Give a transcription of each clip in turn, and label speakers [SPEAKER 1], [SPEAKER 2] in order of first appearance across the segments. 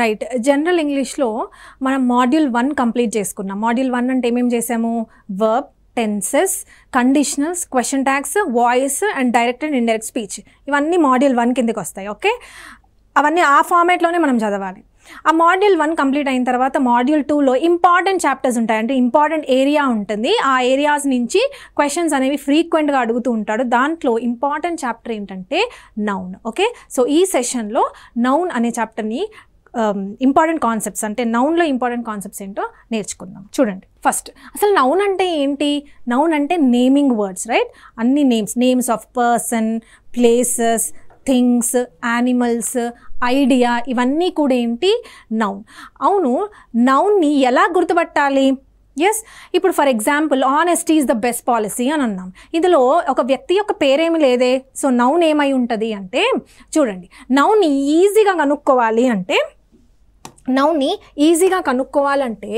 [SPEAKER 1] right general ఇంగ్లీష్లో మనం module one complete చేసుకున్నాం మాడ్యూల్ వన్ అంటే ఏమేమి చేసాము verb tenses conditionals question tags voice and direct and indirect speech ఇవన్నీ మాడ్యూల్ వన్ కిందకి వస్తాయి ఓకే అవన్నీ ఆ ఫార్మేట్లోనే మనం చదవాలి ఆ మాడ్యూల్ వన్ కంప్లీట్ అయిన తర్వాత మాడ్యూల్ టూలో ఇంపార్టెంట్ చాప్టర్స్ ఉంటాయి అంటే ఇంపార్టెంట్ ఏరియా ఉంటుంది ఆ ఏరియాస్ నుంచి క్వశ్చన్స్ అనేవి ఫ్రీక్వెంట్గా అడుగుతూ ఉంటాడు దాంట్లో ఇంపార్టెంట్ చాప్టర్ ఏంటంటే నౌన్ ఓకే సో ఈ సెషన్లో నౌన్ అనే చాప్టర్ని ఇంపార్టెంట్ um, కాన్సెప్ట్స్ అంటే నౌన్లో ఇంపార్టెంట్ కాన్సెప్ట్స్ ఏంటో నేర్చుకుందాం చూడండి ఫస్ట్ అసలు నౌన్ అంటే ఏంటి నౌన్ అంటే నేమింగ్ వర్డ్స్ రైట్ అన్ని names names of person places things animals idea ఇవన్నీ కూడా ఏంటి నౌన్ అవును నౌన్ని ఎలా గుర్తుపట్టాలి ఎస్ ఇప్పుడు for example honesty is the best policy అని అన్నాం ఇందులో ఒక వ్యక్తి యొక్క పేరేమి లేదే సో నౌన్ ఏమై ఉంటుంది అంటే చూడండి నౌన్ ఈజీగా కనుక్కోవాలి అంటే నౌని ఈజీగా కనుక్కోవాలంటే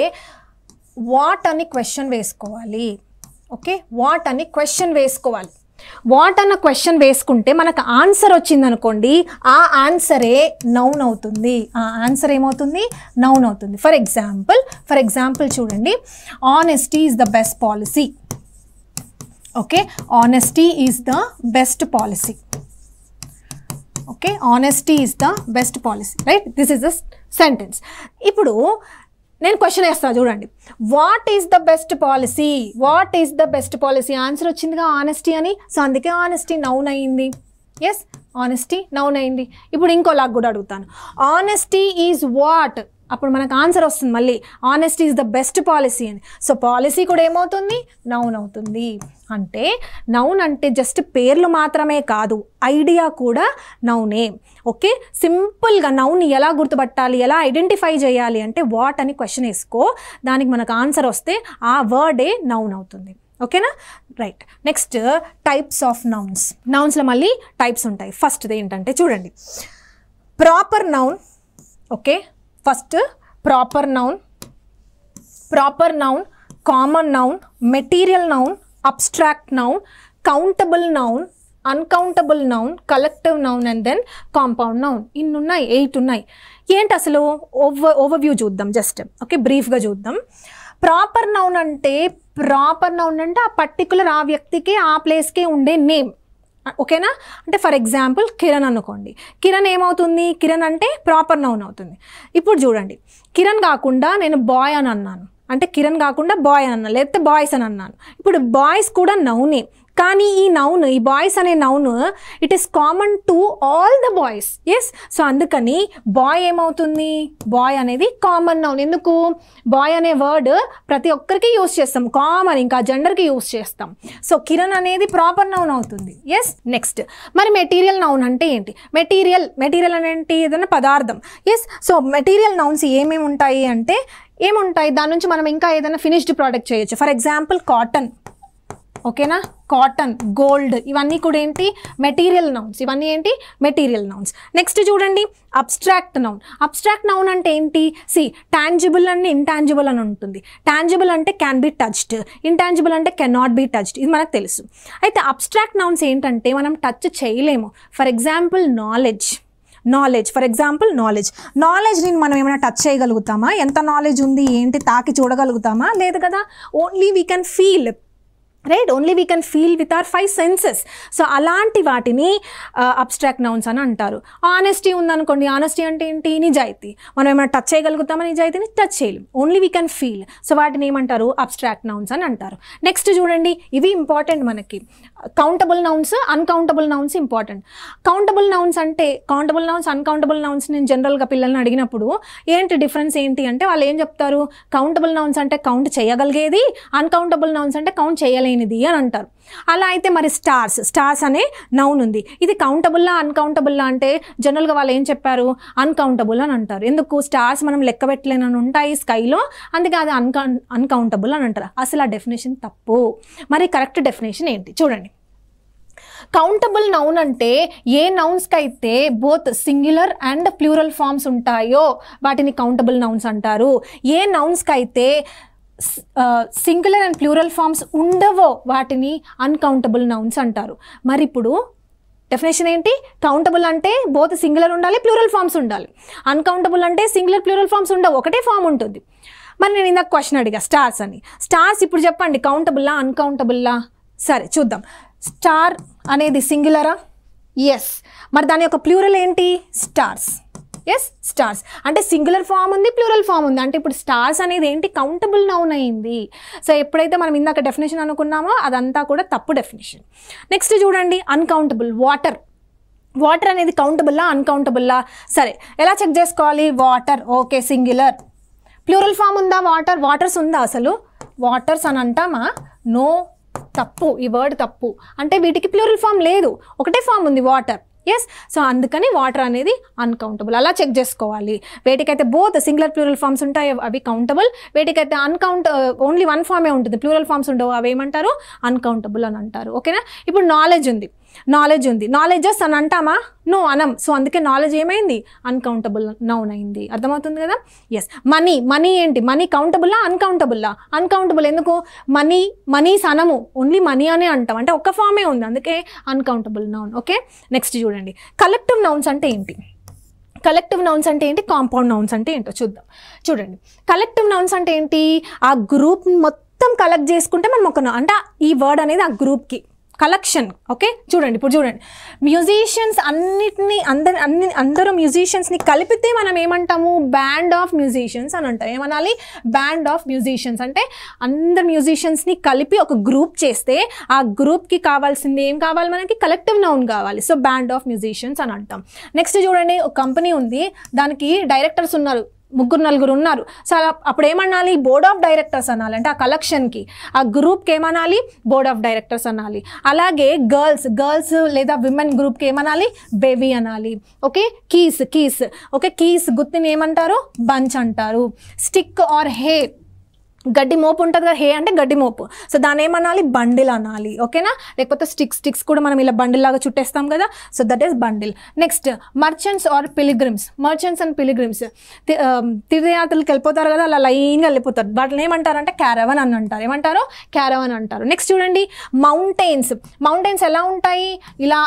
[SPEAKER 1] వాట్ అని క్వశ్చన్ వేసుకోవాలి ఓకే వాట్ అని క్వశ్చన్ వేసుకోవాలి వాట్ అన్న క్వశ్చన్ వేసుకుంటే మనకు ఆన్సర్ వచ్చిందనుకోండి ఆ ఆన్సరే నౌన్ అవుతుంది ఆ ఆన్సర్ ఏమవుతుంది నౌన్ అవుతుంది ఫర్ ఎగ్జాంపుల్ ఫర్ ఎగ్జాంపుల్ చూడండి honesty is the best policy okay honesty is the best policy okay honesty is the best policy right this is the sentence ఇప్పుడు నేను క్వశ్చన్ వేస్తాను చూడండి what is the best policy what is the best policy answer వచ్చిందిగా honesty అని so అందుకే honesty noun అయింది yes honesty noun అయింది ఇప్పుడు ఇంకోలాగా కూడా అడుగుతాను ఆనెస్టీ ఈజ్ వాట్ అప్పుడు మనకు ఆన్సర్ వస్తుంది మళ్ళీ honesty is the best policy అని సో పాలసీ కూడా ఏమవుతుంది నౌన్ అవుతుంది అంటే నౌన్ అంటే జస్ట్ పేర్లు మాత్రమే కాదు ఐడియా కూడా నౌనే ఓకే సింపుల్గా నౌన్ ఎలా గుర్తుపట్టాలి ఎలా ఐడెంటిఫై చేయాలి అంటే వాట్ అని క్వశ్చన్ వేసుకో దానికి మనకు ఆన్సర్ వస్తే ఆ వర్డే నౌన్ అవుతుంది ఓకేనా right next types of nouns నౌన్స్లో మళ్ళీ టైప్స్ ఉంటాయి ఫస్ట్ది ఏంటంటే చూడండి proper noun okay first proper noun proper noun common noun material noun abstract noun countable noun uncountable noun collective noun and then compound noun ఇన్ని ఉన్నాయి ఎయిట్ ఉన్నాయి ఏంటి అసలు ఓవర్ ఓవర్వ్యూ చూద్దాం జస్ట్ ఓకే బ్రీఫ్గా చూద్దాం ప్రాపర్ నౌన్ అంటే proper noun అంటే ఆ పర్టికులర్ ఆ వ్యక్తికి ఆ ప్లేస్కే ఉండే నేమ్ ఓకేనా అంటే ఫర్ ఎగ్జాంపుల్ కిరణ్ అనుకోండి కిరణ్ ఏమవుతుంది కిరణ్ అంటే ప్రాపర్ నౌన్ అవుతుంది ఇప్పుడు చూడండి కిరణ్ కాకుండా నేను బాయ్ అని అన్నాను అంటే కిరణ్ కాకుండా బాయ్ అని అన్నాను లేకపోతే బాయ్స్ అని అన్నాను ఇప్పుడు బాయ్స్ కూడా నౌనే కానీ ఈ నౌన్ ఈ బాయ్స్ అనే noun it is common to all the boys yes so అందుకని బాయ్ ఏమవుతుంది బాయ్ అనేది కామన్ నౌన్ ఎందుకు బాయ్ అనే వర్డ్ ప్రతి ఒక్కరికి యూస్ చేస్తాం కామన్ ఇంకా జెండర్కి యూస్ చేస్తాం సో కిరణ్ అనేది ప్రాపర్ నౌన్ అవుతుంది ఎస్ నెక్స్ట్ మరి మెటీరియల్ నౌన్ అంటే ఏంటి మెటీరియల్ మెటీరియల్ అనేది ఏదైనా పదార్థం ఎస్ సో మెటీరియల్ నౌన్స్ ఏమేమి ఉంటాయి అంటే ఏముంటాయి దాని నుంచి మనం ఇంకా ఏదైనా ఫినిష్డ్ ప్రోడక్ట్ చేయొచ్చు ఫర్ ఎగ్జాంపుల్ కాటన్ ఓకేనా కాటన్ గోల్డ్ ఇవన్నీ కూడా ఏంటి మెటీరియల్ నౌన్స్ ఇవన్నీ ఏంటి మెటీరియల్ నౌన్స్ నెక్స్ట్ చూడండి అబ్స్ట్రాక్ట్ నౌన్ అబ్స్ట్రాక్ట్ నౌన్ అంటే ఏంటి సి టాంజిబుల్ అండ్ ఇంటాంజిబుల్ అని ఉంటుంది టాంజిబుల్ అంటే క్యాన్ బి టచ్డ్ ఇంటాంజిబుల్ అంటే కెనాట్ బి టచ్డ్ ఇది మనకు తెలుసు అయితే అబ్స్ట్రాక్ట్ నౌన్స్ ఏంటంటే మనం టచ్ చేయలేము for example knowledge knowledge for example knowledge నాలెడ్జ్ని మనం ఏమైనా టచ్ చేయగలుగుతామా ఎంత నాలెడ్జ్ ఉంది ఏంటి తాకి చూడగలుగుతామా లేదు కదా only we can feel right only we can feel with our five senses so అలాంటి వాటిని అబ్స్ట్రాక్ట్ uh, నౌన్స్ అని అంటారు ఆనెస్టీ ఉందనుకోండి ఆనెస్టీ అంటే ఏంటి నిజాయితీ మనం ఏమైనా టచ్ చేయగలుగుతామని నిజాయితీని టచ్ చేయలేము only we can feel so వాటిని ఏమంటారు అబ్స్ట్రాక్ట్ నౌన్స్ అని అంటారు నెక్స్ట్ చూడండి ఇవి ఇంపార్టెంట్ మనకి countable nouns uncountable nouns important countable nouns అంటే కౌంటబుల్ నౌన్స్ అన్కౌంటబుల్ నౌన్స్ నేను జనరల్గా పిల్లల్ని అడిగినప్పుడు ఏంటి డిఫరెన్స్ ఏంటి అంటే వాళ్ళు ఏం చెప్తారు కౌంటబుల్ నౌన్స్ అంటే కౌంట్ చేయగలిగేది అన్కౌంటబుల్ నౌన్స్ అంటే కౌంట్ చేయలేదు లేనిది అని అంటారు అలా అయితే మరి స్టార్స్ స్టార్స్ అనే నౌన్ ఉంది ఇది కౌంటబుల్లా అన్కౌంటబుల్లా అంటే జనరల్గా వాళ్ళు ఏం చెప్పారు అన్కౌంటబుల్ అని అంటారు ఎందుకు స్టార్స్ మనం లెక్క పెట్టలేనని ఉంటాయి స్కైలో అందుకే అది అన్కౌ అన్కౌంటబుల్ అని అంటారు అసలు ఆ డెఫినేషన్ తప్పు మరి కరెక్ట్ డెఫినేషన్ ఏంటి చూడండి కౌంటబుల్ నౌన్ అంటే ఏ నౌన్స్కి అయితే both singular and plural forms ఉంటాయో వాటిని కౌంటబుల్ నౌన్స్ అంటారు ఏ నౌన్స్కి అయితే సింగులర్ అండ్ ప్లూరల్ ఫామ్స్ ఉండవో వాటిని అన్కౌంటబుల్ నౌన్స్ అంటారు మరి ఇప్పుడు డెఫినేషన్ ఏంటి కౌంటబుల్ అంటే బోత్ సింగులర్ ఉండాలి ప్లూరల్ ఫామ్స్ ఉండాలి అన్కౌంటబుల్ అంటే సింగులర్ ప్లూరల్ ఫామ్స్ ఉండవు ఒకటే ఫామ్ ఉంటుంది మరి నేను ఇందాక క్వశ్చన్ అడిగా స్టార్స్ అని స్టార్స్ ఇప్పుడు చెప్పండి కౌంటబుల్లా అన్కౌంటబుల్లా సరే చూద్దాం స్టార్ అనేది సింగులరా ఎస్ మరి దాని యొక్క ప్లూరల్ ఏంటి స్టార్స్ ఎస్ స్టార్స్ అంటే సింగులర్ ఫామ్ ఉంది ప్లూరల్ ఫామ్ ఉంది అంటే ఇప్పుడు స్టార్స్ అనేది ఏంటి కౌంటబుల్ నౌన్ అయింది సో ఎప్పుడైతే మనం ఇందాక డెఫినేషన్ అనుకున్నామో అదంతా కూడా తప్పు డెఫినేషన్ నెక్స్ట్ చూడండి అన్కౌంటబుల్ వాటర్ వాటర్ అనేది కౌంటబుల్లా అన్కౌంటబుల్లా సరే ఎలా చెక్ చేసుకోవాలి water okay singular plural form ఉందా వాటర్ వాటర్స్ ఉందా అసలు వాటర్స్ అని అంటామా నో తప్పు ఈ వర్డ్ తప్పు అంటే వీటికి ప్లూరల్ ఫామ్ లేదు ఒకటే ఫామ్ ఉంది వాటర్ ఎస్ సో అందుకని వాటర్ అనేది అన్కౌంటబుల్ అలా చెక్ చేసుకోవాలి వేటికైతే బోత్ సింగులర్ ప్లూరల్ ఫామ్స్ ఉంటాయో అవి కౌంటబుల్ వేటికైతే అన్కౌంట్ ఓన్లీ వన్ ఫామే ఉంటుంది ప్లూరల్ ఫామ్స్ ఉండవు అవి ఏమంటారు అన్కౌంటబుల్ అని అంటారు ఓకేనా ఇప్పుడు నాలెడ్జ్ ఉంది నాలెడ్జ్ ఉంది నాలెడ్జెస్ అని అంటామా నో అనం సో అందుకే నాలెడ్జ్ ఏమైంది అన్కౌంటబుల్ నౌన్ అయింది అర్థమవుతుంది కదా ఎస్ మనీ మనీ ఏంటి మనీ కౌంటబుల్లా అన్కౌంటబుల్లా అన్కౌంటబుల్ ఎందుకు మనీ మనీ సనము ఓన్లీ మనీ అనే అంటాం అంటే ఒక ఫామే ఉంది అందుకే అన్కౌంటబుల్ నౌన్ ఓకే నెక్స్ట్ చూడండి కలెక్టివ్ నౌన్స్ అంటే ఏంటి కలెక్టివ్ నౌన్స్ అంటే ఏంటి కాంపౌండ్ నౌన్స్ అంటే ఏంటో చూద్దాం చూడండి కలెక్టివ్ నౌన్స్ అంటే ఏంటి ఆ గ్రూప్ మొత్తం కలెక్ట్ చేసుకుంటే మనం ఒక అంటే ఈ వర్డ్ అనేది ఆ గ్రూప్కి కలెక్షన్ ఓకే చూడండి ఇప్పుడు చూడండి మ్యూజిషియన్స్ అన్నిటిని అందరి అన్ని అందరూ మ్యూజిషియన్స్ని కలిపితే మనం ఏమంటాము బ్యాండ్ ఆఫ్ మ్యూజిషియన్స్ అని అంటాం ఏమనాలి బ్యాండ్ ఆఫ్ మ్యూజిషియన్స్ అంటే అందరు మ్యూజిషియన్స్ని కలిపి ఒక గ్రూప్ చేస్తే ఆ గ్రూప్కి కావాల్సింది ఏం కావాలి మనకి కలెక్టివ్ నౌన్ కావాలి సో బ్యాండ్ ఆఫ్ మ్యూజిషియన్స్ అని అంటాం నెక్స్ట్ చూడండి ఒక కంపెనీ ఉంది దానికి డైరెక్టర్స్ ఉన్నారు ముగ్గురు నలుగురు ఉన్నారు సో అప్పుడు ఏమనాలి బోర్డ్ ఆఫ్ డైరెక్టర్స్ అనాలి అంటే ఆ కలెక్షన్కి ఆ గ్రూప్కి ఏమనాలి బోర్డ్ ఆఫ్ డైరెక్టర్స్ అనాలి అలాగే గర్ల్స్ గర్ల్స్ లేదా విమెన్ గ్రూప్కి ఏమనాలి బేబీ అనాలి okay keys keys okay keys గుత్తిని ఏమంటారు బంచ్ అంటారు స్టిక్ ఆర్ హే గడ్డి మోపు ఉంటుంది కదా హే అంటే గడ్డి మోపు సో దాని ఏమనాలి బండిల్ అనాలి ఓకేనా లేకపోతే స్టిక్ స్టిక్స్ కూడా మనం ఇలా బండిల్ లాగా చుట్టేస్తాం కదా so that is bundle next merchants or pilgrims merchants and pilgrims తీర్థయాత్రలకు వెళ్ళిపోతారు కదా అలా లైన్గా వెళ్ళిపోతారు వాటిని ఏమంటారంటే క్యారవన్ అని అంటారు ఏమంటారు క్యారవన్ అంటారు నెక్స్ట్ చూడండి మౌంటైన్స్ మౌంటైన్స్ ఎలా ఉంటాయి ఇలా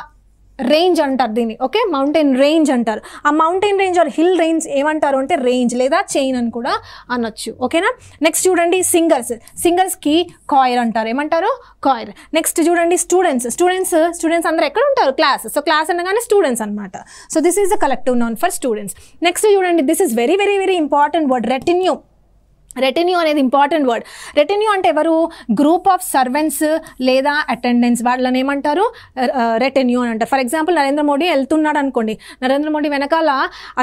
[SPEAKER 1] రేంజ్ అంటారు దీన్ని ఓకే మౌంటైన్ రేంజ్ అంటారు ఆ mountain range or hill range ఏమంటారు అంటే రేంజ్ లేదా చైన్ అని కూడా అనొచ్చు ఓకేనా నెక్స్ట్ చూడండి సింగర్స్ సింగర్స్కి కాయిర్ అంటారు ఏమంటారు కాయిర్ నెక్స్ట్ చూడండి స్టూడెంట్స్ స్టూడెంట్స్ స్టూడెంట్స్ అందరూ ఎక్కడ ఉంటారు క్లాస్ సో క్లాస్ అనగానే స్టూడెంట్స్ అనమాట so this is a collective noun for students next చూడండి this is very very very important word retinue retinue అనేది ఇంపార్టెంట్ వర్డ్ రెటెన్యూ అంటే ఎవరు గ్రూప్ ఆఫ్ సర్వెంట్స్ లేదా అటెండెన్స్ వాళ్ళని ఏమంటారు రెటెన్యూ అని అంటారు ఫర్ ఎగ్జాంపుల్ నరేంద్ర మోడీ వెళ్తున్నాడు అనుకోండి నరేంద్ర మోడీ వెనకాల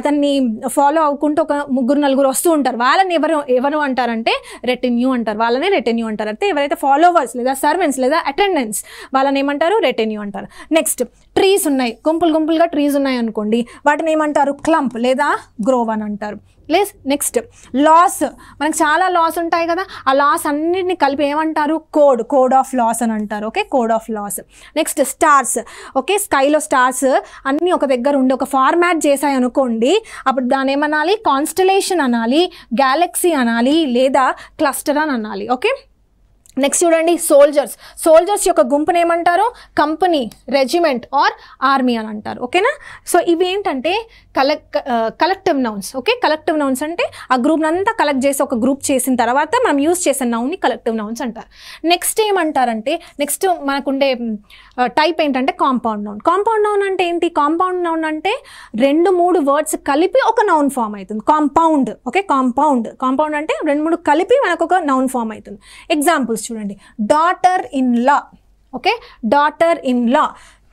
[SPEAKER 1] అతన్ని ఫాలో అవ్వకుంటూ ఒక ముగ్గురు నలుగురు వస్తూ ఉంటారు వాళ్ళని ఎవరు ఎవరు అంటారంటే రెటెన్యూ అంటారు వాళ్ళని రెటెన్యూ అంటారు అంటే ఎవరైతే ఫాలోవర్స్ లేదా సర్వెంట్స్ లేదా అటెండెన్స్ వాళ్ళని ఏమంటారు రెటెన్యూ అంటారు నెక్స్ట్ ట్రీస్ ఉన్నాయి గుంపులు గుంపులుగా ట్రీస్ ఉన్నాయి అనుకోండి వాటిని ఏమంటారు క్లంప్ లేదా గ్రోవ్ అని అంటారు లేస్ నెక్స్ట్ లాస్ మనకు చాలా లాస్ ఉంటాయి కదా ఆ లాస్ అన్నిటిని కలిపి ఏమంటారు కోడ్ కోడ్ ఆఫ్ లాస్ అని అంటారు okay code of laws next stars okay స్కైలో స్టార్స్ అన్నీ ఒక దగ్గర ఉండి ఒక ఫార్మాట్ చేశాయి అనుకోండి అప్పుడు దాని ఏమనాలి కాన్స్టలేషన్ అనాలి గ్యాలక్సీ అనాలి లేదా క్లస్టర్ అని అనాలి ఓకే నెక్స్ట్ చూడండి సోల్జర్స్ సోల్జర్స్ యొక్క గుంపుని ఏమంటారు కంపెనీ రెజిమెంట్ ఆర్ ఆర్మీ అని అంటారు ఓకేనా సో ఇవి ఏంటంటే collect collective nouns okay collective nouns అంటే ఆ గ్రూప్ అంతా కలెక్ట్ చేసి ఒక గ్రూప్ చేసిన తర్వాత మనం యూజ్ చేసిన నౌన్ని కలెక్టివ్ నౌన్స్ అంటారు నెక్స్ట్ ఏమంటారంటే నెక్స్ట్ మనకుండే టైప్ uh, ఏంటంటే కాంపౌండ్ నౌన్ కాంపౌండ్ నౌన్ అంటే ఏంటి కాంపౌండ్ నౌన్ అంటే రెండు మూడు వర్డ్స్ కలిపి ఒక నౌన్ ఫామ్ అవుతుంది కాంపౌండ్ ఓకే కాంపౌండ్ కాంపౌండ్ అంటే రెండు మూడు కలిపి మనకు ఒక నౌన్ ఫామ్ అవుతుంది ఎగ్జాంపుల్స్ చూడండి daughter in law okay daughter in law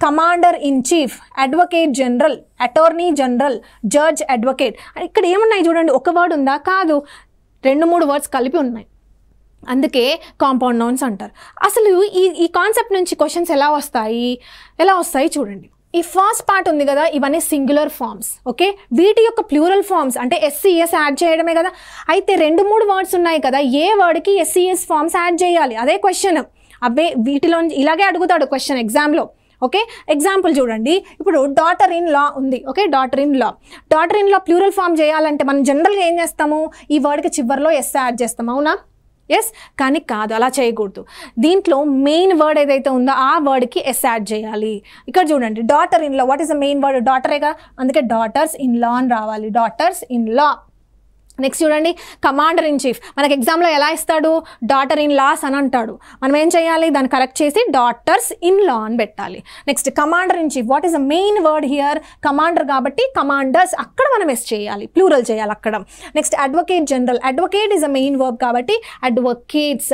[SPEAKER 1] commander in chief advocate general attorney general judge advocate ఇక్కడ ఏమున్నాయి చూడండి ఒక వర్డ్ ఉందా కాదు రెండు మూడు వర్డ్స్ కలిపి ఉన్నాయి అందుకే కాంపౌండ్ నౌన్స్ అంటారు అసలు ఈ ఈ కాన్సెప్ట్ నుంచి క్వశ్చన్స్ ఎలా వస్తాయి ఎలా వస్తాయి చూడండి ఈ ఫస్ట్ పార్ట్ ఉంది కదా ఇవన్నీ సింగులర్ ఫామ్స్ ఓకే వీటి యొక్క ప్లూరల్ ఫామ్స్ అంటే ఎస్సీఎస్ e యాడ్ చేయడమే కదా అయితే రెండు మూడు వర్డ్స్ ఉన్నాయి కదా ఏ వర్డ్కి ఎస్సీఎస్ e ఫామ్స్ యాడ్ చేయాలి అదే క్వశ్చన్ అబ్బే వీటిలో ఇలాగే అడుగుతాడు క్వశ్చన్ ఎగ్జామ్లో ఓకే ఎగ్జాంపుల్ చూడండి ఇప్పుడు డాటర్ ఇన్ లా ఉంది okay daughter in law daughter in law plural form చేయాలంటే మనం జనరల్గా ఏం చేస్తాము ఈ వర్డ్కి చివరిలో ఎస్ యాడ్ చేస్తాం అవునా ఎస్ కానీ కాదు అలా చేయకూడదు దీంట్లో మెయిన్ వర్డ్ ఏదైతే ఉందో ఆ వర్డ్కి ఎస్ యాడ్ చేయాలి ఇక్కడ చూడండి daughter in law what is the main word డాటరేగా అందుకే డాటర్స్ ఇన్ లా అని రావాలి డాటర్స్ ఇన్ లా నెక్స్ట్ చూడండి కమాండర్ ఇన్ చీఫ్ మనకి ఎగ్జామ్లో ఎలా ఇస్తాడు డాటర్ ఇన్ లాస్ అని అంటాడు మనం ఏం చేయాలి దాన్ని కరెక్ట్ చేసి డాటర్స్ ఇన్ లా అని పెట్టాలి next commander in chief what is the main word here commander కాబట్టి కమాండర్స్ అక్కడ మనం ఎస్ చేయాలి ప్లూరల్ చేయాలి అక్కడ next advocate general advocate is a main work కాబట్టి అడ్వకేట్స్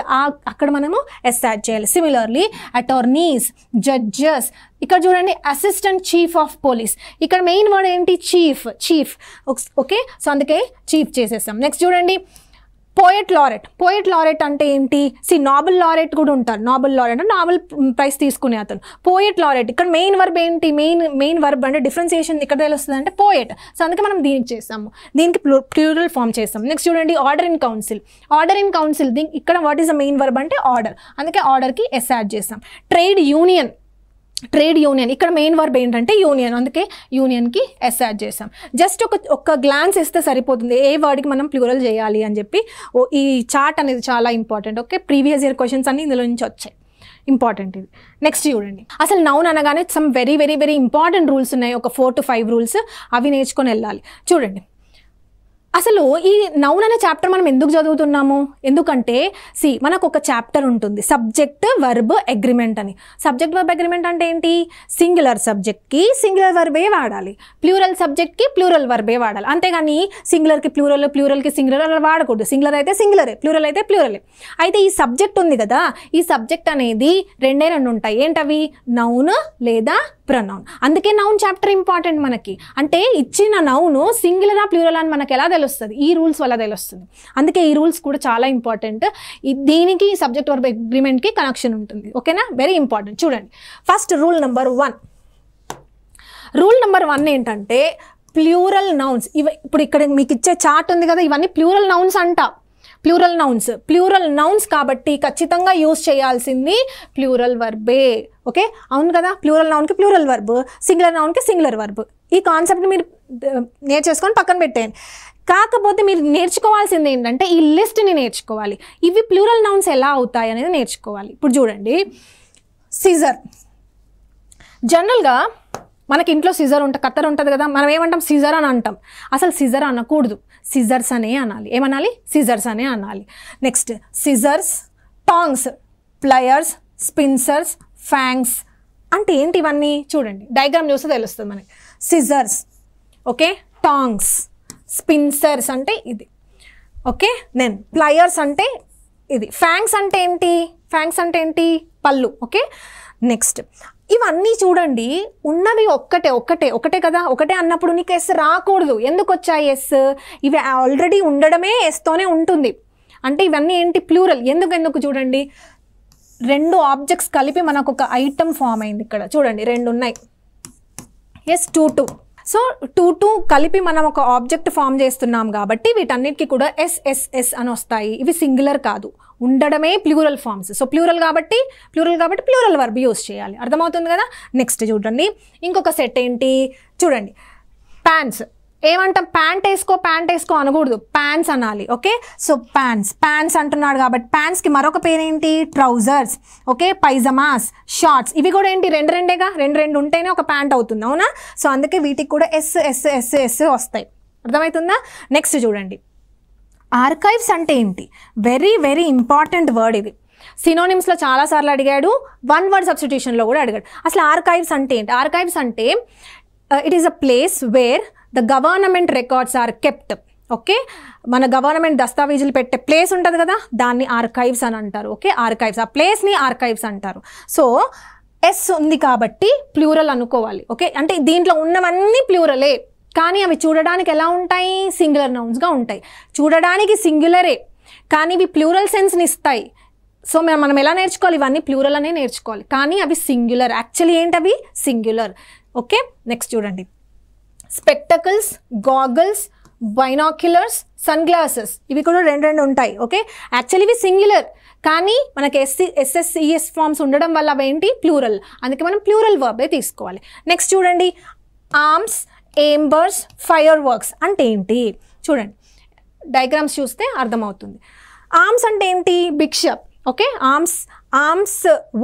[SPEAKER 1] అక్కడ మనము ఎస్ యాడ్ చేయాలి సిమిలర్లీ అటార్నీస్ జడ్జెస్ ఇక్కడ చూడండి అసిస్టెంట్ చీఫ్ ఆఫ్ పోలీస్ ఇక్కడ మెయిన్ వర్డ్ ఏంటి చీఫ్ చీఫ్ ఓకే సో అందుకే చీఫ్ చేసేస్తాం నెక్స్ట్ చూడండి పోయట్ లారెట్ పోయట్ లారెట్ అంటే ఏంటి సి నాబల్ లారెట్ కూడా ఉంటారు నాబల్ లారెట్ అంటే నాబెల్ ప్రైస్ తీసుకునే అతను పోయట్ లారెట్ ఇక్కడ మెయిన్ వర్బ్ ఏంటి మెయిన్ మెయిన్ వర్బ్ అంటే డిఫరెన్సియేషన్ ఇక్కడ తెలుస్తుంది అంటే పోయట్ సో అందుకే మనం దీనికి చేస్తాము దీనికి ప్లూరల్ ఫామ్ చేస్తాం నెక్స్ట్ చూడండి order in council order in council దీనికి ఇక్కడ what is the main verb అంటే ఆర్డర్ అందుకే ఆర్డర్కి ఎస్ యాడ్ చేస్తాం ట్రేడ్ యూనియన్ ట్రేడ్ యూనియన్ ఇక్కడ మెయిన్ వర్బ్ ఏంటంటే యూనియన్ అందుకే యూనియన్కి ఎస్ యాడ్ చేసాం జస్ట్ ఒక ఒక గ్లాన్స్ ఇస్తే సరిపోతుంది ఏ వర్డ్కి మనం ప్లూరల్ చేయాలి అని చెప్పి ఈ చార్ట్ అనేది చాలా important okay previous year questions అన్ని ఇందులో నుంచి వచ్చాయి ఇంపార్టెంట్ ఇది నెక్స్ట్ చూడండి అసలు నౌన్ అనగానే some very very very important rules ఉన్నాయి ఒక ఫోర్ టు ఫైవ్ రూల్స్ అవి నేర్చుకొని వెళ్ళాలి చూడండి అసలు ఈ నౌన్ అనే చాప్టర్ మనం ఎందుకు చదువుతున్నాము ఎందుకంటే సి మనకు ఒక చాప్టర్ ఉంటుంది సబ్జెక్ట్ వర్బ్ అగ్రిమెంట్ అని సబ్జెక్ట్ వర్బ్ అగ్రిమెంట్ అంటే ఏంటి సింగులర్ సబ్జెక్ట్కి సింగులర్ వర్బే వాడాలి ప్లూరల్ సబ్జెక్ట్కి ప్లూరల్ వర్బే వాడాలి అంతేగాని సింగులర్కి ప్లూరల్ ప్లూరల్కి సింగులర్ అలా వాడకూడదు సింగులర్ అయితే సింగులరే ప్లూరల్ అయితే ప్లూరలే అయితే ఈ సబ్జెక్ట్ ఉంది కదా ఈ సబ్జెక్ట్ అనేది రెండే రెండు ఉంటాయి ఏంటవి నౌన్ లేదా ప్రనౌన్ అందుకే నౌన్ చాప్టర్ ఇంపార్టెంట్ మనకి అంటే ఇచ్చిన నౌను సింగులరా ప్లూరల్ అని మనకి ఎలా తెలుస్తుంది ఈ రూల్స్ వల్ల తెలుస్తుంది అందుకే ఈ రూల్స్ కూడా చాలా ఇంపార్టెంట్ దీనికి సబ్జెక్ట్ వర్బ్ అగ్రిమెంట్కి కనెక్షన్ ఉంటుంది ఓకేనా వెరీ ఇంపార్టెంట్ చూడండి first rule number one rule number one ఏంటంటే ప్లూరల్ నౌన్స్ ఇవి ఇప్పుడు ఇక్కడ మీకు ఇచ్చే చార్ట్ ఉంది కదా ఇవన్నీ ప్లూరల్ నౌన్స్ అంట ప్లూరల్ నౌన్స్ ప్లూరల్ నౌన్స్ కాబట్టి ఖచ్చితంగా యూస్ చేయాల్సింది ప్లూరల్ వర్బే ఓకే అవును కదా ప్లూరల్ నౌన్కి ప్లూరల్ వర్బ్ సింగులర్ నౌన్కి సింగులర్ వర్బ్ ఈ కాన్సెప్ట్ మీరు నేర్చేసుకొని పక్కన పెట్టేయండి కాకపోతే మీరు నేర్చుకోవాల్సింది ఏంటంటే ఈ లిస్ట్ని నేర్చుకోవాలి ఇవి ప్లూరల్ నౌన్స్ ఎలా అవుతాయి అనేది నేర్చుకోవాలి ఇప్పుడు చూడండి సీజర్ జనరల్గా మనకి ఇంట్లో సిజర్ ఉంటుంది కత్తర్ ఉంటుంది కదా మనం ఏమంటాం సిజర్ అని అంటాం అసలు సిజర్ అనకూడదు సిజర్స్ అనే అనాలి ఏమనాలి సిజర్స్ అనే అనాలి next scissors tongs pliers pincers fangs అంటే ఏంటి ఇవన్నీ చూడండి డయాగ్రామ్ చూస్తే తెలుస్తుంది మనకి సిజర్స్ ఓకే టాంగ్స్ స్పిన్సర్స్ అంటే ఇది ఓకే దెన్ ప్లయర్స్ అంటే ఇది ఫ్యాంక్స్ అంటే ఏంటి ఫ్యాంక్స్ అంటే ఏంటి పళ్ళు ఓకే నెక్స్ట్ ఇవన్నీ చూడండి ఉన్నవి ఒక్కటే ఒక్కటే ఒకటే కదా ఒకటే అన్నప్పుడు నీకు ఎస్ రాకూడదు ఎందుకు వచ్చాయి ఎస్ ఇవి ఆల్రెడీ ఉండడమే ఎస్తోనే ఉంటుంది అంటే ఇవన్నీ ఏంటి ప్లూరల్ ఎందుకు ఎందుకు చూడండి రెండు ఆబ్జెక్ట్స్ కలిపి మనకు ఒక ఐటమ్ ఫామ్ అయింది ఇక్కడ చూడండి రెండు ఉన్నాయి yes two two so two two కలిపి మనం ఒక ఆబ్జెక్ట్ ఫామ్ చేస్తున్నాం కాబట్టి వీటన్నిటికీ కూడా ఎస్ఎస్ఎస్ అని వస్తాయి ఇవి సింగులర్ కాదు ఉండడమే ప్లూరల్ ఫామ్స్ సో ప్లూరల్ కాబట్టి ప్లూరల్ కాబట్టి ప్లూరల్ వర్బ్ యూస్ చేయాలి అర్థమవుతుంది కదా నెక్స్ట్ చూడండి ఇంకొక సెట్ ఏంటి చూడండి ప్యాన్స్ ఏమంటాం ప్యాంట్ వేసుకో ప్యాంట్ వేసుకో అనకూడదు ప్యాంట్స్ అనాలి ఓకే సో ప్యాంట్స్ ప్యాంట్స్ అంటున్నాడు కాబట్టి ప్యాంట్స్కి మరొక పేరేంటి ట్రౌజర్స్ ఓకే పైజమాస్ షార్ట్స్ ఇవి కూడా ఏంటి రెండు రెండేగా రెండు రెండు ఉంటేనే ఒక ప్యాంట్ అవుతుంది అవునా సో అందుకే వీటికి కూడా ఎస్ ఎస్ ఎస్ ఎస్ వస్తాయి అర్థమవుతుందా నెక్స్ట్ చూడండి ఆర్కైవ్స్ అంటే ఏంటి వెరీ వెరీ ఇంపార్టెంట్ వర్డ్ ఇది సినోనిమ్స్లో చాలాసార్లు అడిగాడు వన్ వర్డ్ సబ్స్టిట్యూషన్లో కూడా అడిగాడు అసలు ఆర్కైవ్స్ అంటే ఏంటి ఆర్కైవ్స్ అంటే it is a place where the government records are kept okay మన గవర్నమెంట్ దస్తావేజులు పెట్టే ప్లేస్ ఉంటుంది కదా దాన్ని ఆర్కైవ్స్ అని అంటారు ఓకే ఆర్కైవ్స్ ఆ ప్లేస్ని ఆర్కైవ్స్ అంటారు సో ఎస్ ఉంది కాబట్టి ప్లూరల్ అనుకోవాలి ఓకే అంటే దీంట్లో ఉన్నవన్నీ ప్లూరలే కానీ అవి చూడడానికి ఎలా ఉంటాయి సింగులర్ నౌన్స్గా ఉంటాయి చూడడానికి సింగులరే కానీ ఇవి ప్లూరల్ సెన్స్ని ఇస్తాయి సో మేము మనం ఎలా నేర్చుకోవాలి ఇవన్నీ ప్లూరల్ అనే నేర్చుకోవాలి కానీ అవి సింగులర్ యాక్చువల్లీ ఏంటి అవి సింగ్యులర్ ఓకే నెక్స్ట్ చూడండి spectacles goggles binoculars sun glasses ఇవి కూడా రెండు రెండు ఉంటాయి ఓకే యాక్చువల్లీ ఇవి సింగ్యులర్ కానీ మనకి ఎస్సీ ఎస్ఎస్ఈఎస్ ఫామ్స్ ఉండడం వల్ల అవి ఏంటి ప్లూరల్ అందుకే మనం ప్లూరల్ వర్బే తీసుకోవాలి నెక్స్ట్ చూడండి ఆర్మ్స్ ఏంబర్స్ ఫైర్ వర్క్స్ అంటే ఏంటి చూడండి డయాగ్రామ్స్ చూస్తే అర్థమవుతుంది ఆర్మ్స్ అంటే ఏంటి బిక్షప్ okay arms arms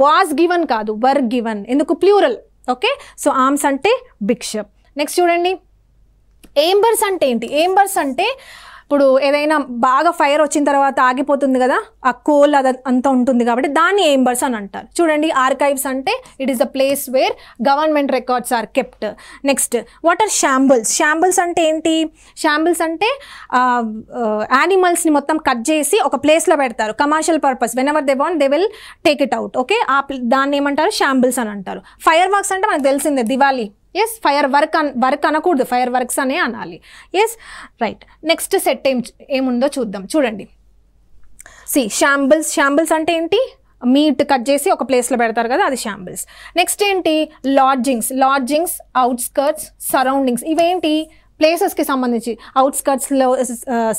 [SPEAKER 1] was given కాదు వర్ గివన్ ఎందుకు ప్లూరల్ ఓకే సో ఆర్మ్స్ అంటే బిక్షప్ నెక్స్ట్ చూడండి ఏంబర్స్ అంటే ఏంటి ఏంబర్స్ అంటే ఇప్పుడు ఏదైనా బాగా ఫైర్ వచ్చిన తర్వాత ఆగిపోతుంది కదా ఆ కోల్ అది అంతా ఉంటుంది కాబట్టి దాన్ని ఏంబర్స్ అని అంటారు చూడండి ఆర్కైవ్స్ అంటే it is the place where government records are kept next what are shambles shambles అంటే ఏంటి షాంబుల్స్ అంటే యానిమల్స్ని మొత్తం కట్ చేసి ఒక ప్లేస్లో పెడతారు commercial purpose whenever they want they will take it out okay ఆ దాన్ని ఏమంటారు షాంబుల్స్ అని అంటారు ఫైర్ వర్క్స్ అంటే మనకు తెలిసిందే దివాళీ ఎస్ ఫైర్ వర్క్ అన్ వర్క్ అనకూడదు ఫైర్ వర్క్స్ అనే అనాలి ఎస్ రైట్ నెక్స్ట్ సెట్ ఏం ఏముందో చూద్దాం చూడండి సి షాంబుల్స్ షాంబుల్స్ అంటే ఏంటి మీట్ కట్ చేసి ఒక ప్లేస్లో పెడతారు కదా అది షాంబుల్స్ నెక్స్ట్ ఏంటి లాడ్జింగ్స్ లాడ్జింగ్స్ అవుట్స్కర్ట్స్ సరౌండింగ్స్ ఇవేంటి ప్లేసెస్కి సంబంధించి అవుట్స్కట్స్లో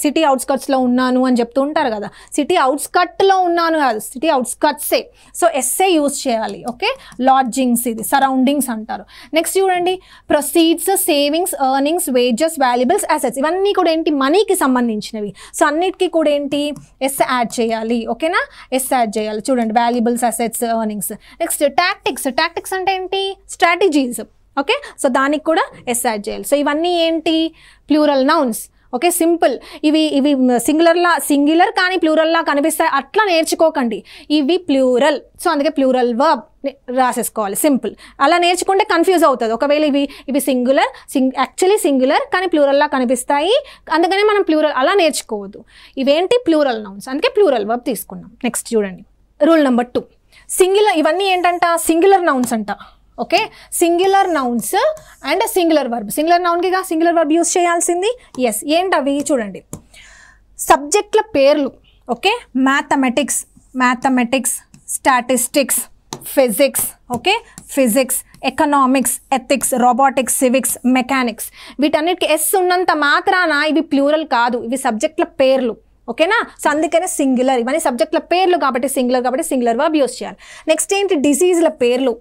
[SPEAKER 1] సిటీ అవుట్స్కట్స్లో ఉన్నాను అని చెప్తూ ఉంటారు కదా సిటీ అవుట్స్కట్లో ఉన్నాను కాదు సిటీ అవుట్స్కట్సే సో ఎస్సే యూజ్ చేయాలి ఓకే లాడ్జింగ్స్ ఇది సరౌండింగ్స్ అంటారు నెక్స్ట్ చూడండి proceeds savings earnings wages valuables assets ఇవన్నీ కూడా ఏంటి మనీకి సంబంధించినవి సో అన్నిటికీ కూడా ఏంటి ఎస్ యాడ్ చేయాలి ఓకేనా ఎస్ యాడ్ చేయాలి చూడండి valuables assets earnings next tactics tactics అంటే ఏంటి స్ట్రాటజీస్ ఓకే సో దానికి కూడా ఎస్ యాడ్ చేయాలి సో ఇవన్నీ ఏంటి ప్లూరల్ నౌన్స్ ఓకే సింపుల్ ఇవి ఇవి సింగులర్లా సింగులర్ కానీ ప్లూరల్లా కనిపిస్తాయి అట్లా నేర్చుకోకండి ఇవి ప్లూరల్ సో అందుకే ప్లూరల్ వర్బ్ రాసేసుకోవాలి సింపుల్ అలా నేర్చుకుంటే కన్ఫ్యూజ్ అవుతుంది ఒకవేళ ఇవి ఇవి సింగులర్ సింగ్ యాక్చువల్లీ సింగులర్ కానీ ప్లూరల్లా కనిపిస్తాయి అందుకనే మనం ప్లూరల్ అలా నేర్చుకోవద్దు ఇవేంటి ప్లూరల్ నౌన్స్ అందుకే ప్లూరల్ వర్బ్ తీసుకున్నాం నెక్స్ట్ చూడండి రూల్ నెంబర్ టూ సింగులర్ ఇవన్నీ ఏంటంట సింగులర్ నౌన్స్ అంట okay singular nouns and singular verb singular నౌన్కిగా సింగులర్ వర్బ్ యూస్ చేయాల్సింది ఎస్ ఏంటి అవి చూడండి సబ్జెక్ట్ల పేర్లు okay mathematics mathematics statistics physics okay physics economics ethics robotics civics mechanics వీటన్నిటికీ ఎస్ ఉన్నంత మాత్రాన ఇవి ప్లూరల్ కాదు ఇవి సబ్జెక్టుల పేర్లు ఓకేనా సో అందుకనే సింగులర్ ఇవన్నీ సబ్జెక్టుల పేర్లు కాబట్టి సింగులర్ కాబట్టి సింగులర్ వర్బ్ యూస్ చేయాలి నెక్స్ట్ ఏంటి డిసీజ్ల పేర్లు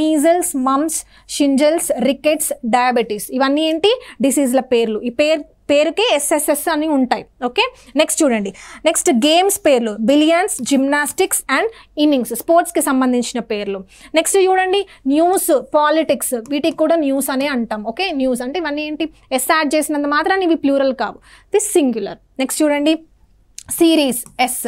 [SPEAKER 1] measles mumps shingles rickets diabetes ఇవన్నీ ఏంటి డిసీజ్ల పేర్లు ఈ పేరు పేరుకే ఎస్ఎస్ఎస్ అని ఉంటాయి ఓకే నెక్స్ట్ చూడండి నెక్స్ట్ గేమ్స్ పేర్లు బిలియన్స్ జిమ్నాస్టిక్స్ అండ్ ఇన్నింగ్స్ స్పోర్ట్స్కి సంబంధించిన పేర్లు నెక్స్ట్ చూడండి న్యూస్ పాలిటిక్స్ వీటికి కూడా న్యూస్ అనే అంటాం ఓకే న్యూస్ అంటే ఇవన్నీ ఏంటి ఎస్ యాడ్ చేసినంత మాత్రాన్ని ఇవి ప్లూరల్ కావు దిస్ సింగులర్ నెక్స్ట్ చూడండి series S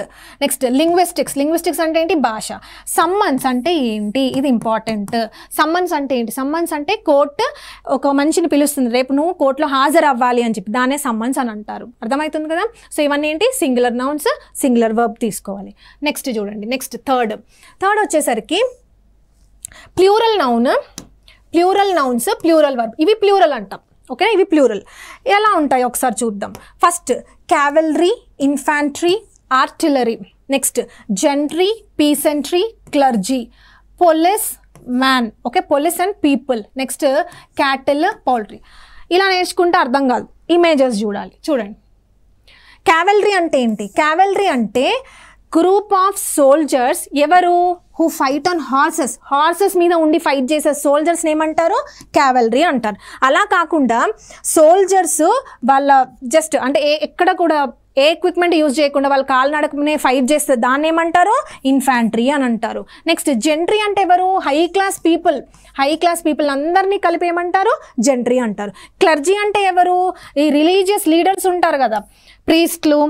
[SPEAKER 1] next linguistics linguistics అంటే ఏంటి భాష సమ్మన్స్ అంటే ఏంటి ఇది ఇంపార్టెంట్ సమ్మన్స్ అంటే ఏంటి సమ్మన్స్ అంటే కోర్టు ఒక మనిషిని పిలుస్తుంది రేపు నువ్వు కోర్టులో హాజరు అవ్వాలి అని చెప్పి దానే సమ్మన్స్ అని అంటారు అర్థమవుతుంది కదా సో ఇవన్నీ ఏంటి సింగులర్ నౌన్స్ సింగులర్ వర్బ్ తీసుకోవాలి నెక్స్ట్ చూడండి నెక్స్ట్ థర్డ్ థర్డ్ వచ్చేసరికి plural noun plural nouns plural verb ఇవి ప్లూరల్ అంటాం ఓకేనా ఇవి ప్లూరల్ ఎలా ఉంటాయి ఒకసారి చూద్దాం first cavalry infantry artillery next gentry peasantry clergy police man okay police and people next cattle poultry ఇలా నేర్చుకుంటే అర్థం కాదు ఇమేజెస్ చూడాలి చూడండి క్యావెలరీ అంటే ఏంటి క్యావెలరీ అంటే గ్రూప్ ఆఫ్ సోల్జర్స్ ఎవరు who fight on horses horses మీద ఉండి ఫైట్ చేసే సోల్జర్స్ ఏమంటారు క్యావలరీ అంటారు అలా కాకుండా సోల్జర్స్ వాళ్ళ జస్ట్ అంటే ఏ ఎక్కడ కూడా ఏ ఎక్విప్మెంట్ యూజ్ చేయకుండా వాళ్ళు కాలినడకనే ఫైట్ చేస్తే దాన్ని ఏమంటారు ఇన్ఫాంట్రీ అని అంటారు నెక్స్ట్ జెంట్రీ అంటే ఎవరు high class people high class people అందరినీ కలిపి ఏమంటారు జెంట్రీ అంటారు క్లర్జీ అంటే ఎవరు ఈ రిలీజియస్ లీడర్స్ ఉంటారు కదా ప్రీస్ట్లు